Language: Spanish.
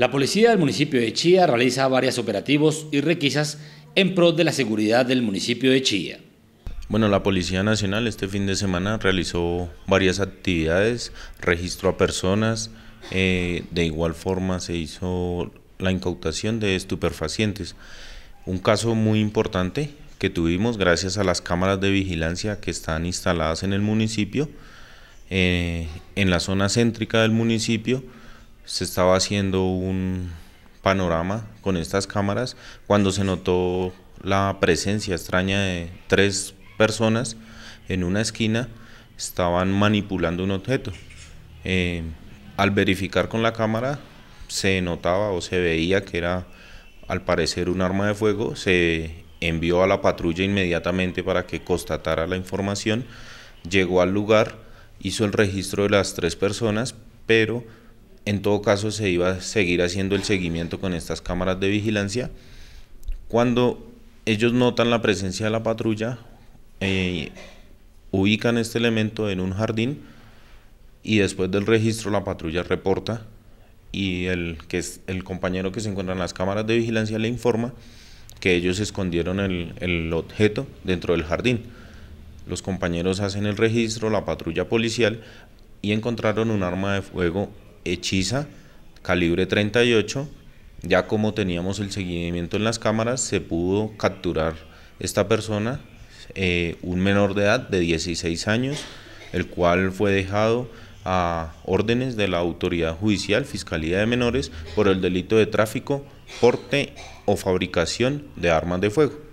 La policía del municipio de Chía realiza varios operativos y requisas en pro de la seguridad del municipio de Chía. Bueno, la Policía Nacional este fin de semana realizó varias actividades, registró a personas, eh, de igual forma se hizo la incautación de estupefacientes. Un caso muy importante que tuvimos gracias a las cámaras de vigilancia que están instaladas en el municipio, eh, en la zona céntrica del municipio, se estaba haciendo un panorama con estas cámaras cuando se notó la presencia extraña de tres personas en una esquina estaban manipulando un objeto. Eh, al verificar con la cámara se notaba o se veía que era al parecer un arma de fuego, se envió a la patrulla inmediatamente para que constatara la información, llegó al lugar, hizo el registro de las tres personas, pero en todo caso, se iba a seguir haciendo el seguimiento con estas cámaras de vigilancia. Cuando ellos notan la presencia de la patrulla, eh, ubican este elemento en un jardín y después del registro la patrulla reporta y el, que es el compañero que se encuentra en las cámaras de vigilancia le informa que ellos escondieron el, el objeto dentro del jardín. Los compañeros hacen el registro, la patrulla policial y encontraron un arma de fuego hechiza calibre 38. Ya como teníamos el seguimiento en las cámaras, se pudo capturar esta persona, eh, un menor de edad de 16 años, el cual fue dejado a órdenes de la autoridad judicial, Fiscalía de Menores, por el delito de tráfico, porte o fabricación de armas de fuego.